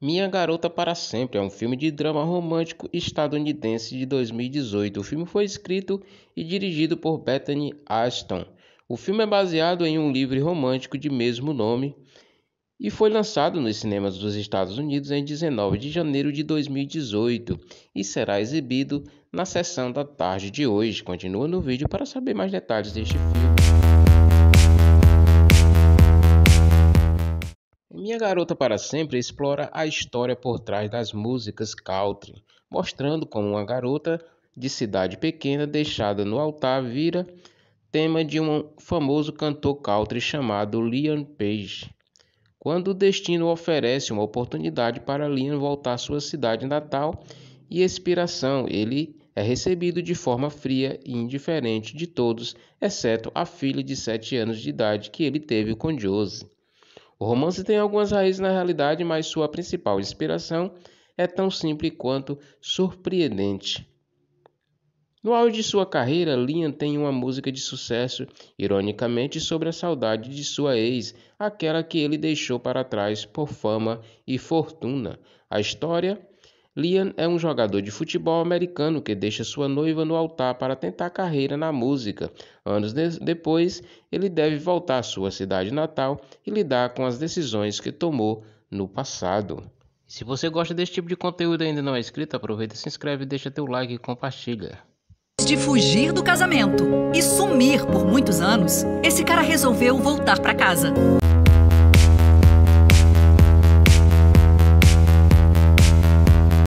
Minha Garota para Sempre é um filme de drama romântico estadunidense de 2018. O filme foi escrito e dirigido por Bethany Ashton. O filme é baseado em um livro romântico de mesmo nome e foi lançado nos cinemas dos Estados Unidos em 19 de janeiro de 2018 e será exibido na sessão da tarde de hoje. Continua no vídeo para saber mais detalhes deste filme. Minha Garota para Sempre explora a história por trás das músicas country, mostrando como uma garota de cidade pequena deixada no altar vira tema de um famoso cantor country chamado Leon Page. Quando o destino oferece uma oportunidade para Leon voltar à sua cidade natal e inspiração, ele é recebido de forma fria e indiferente de todos, exceto a filha de 7 anos de idade que ele teve com Josie. O romance tem algumas raízes na realidade, mas sua principal inspiração é tão simples quanto surpreendente. No auge de sua carreira, Liam tem uma música de sucesso, ironicamente sobre a saudade de sua ex, aquela que ele deixou para trás por fama e fortuna. A história Liam é um jogador de futebol americano que deixa sua noiva no altar para tentar carreira na música. Anos de depois, ele deve voltar à sua cidade natal e lidar com as decisões que tomou no passado. Se você gosta desse tipo de conteúdo e ainda não é inscrito, aproveita, se inscreve, deixa teu like e compartilha. De fugir do casamento e sumir por muitos anos, esse cara resolveu voltar para casa.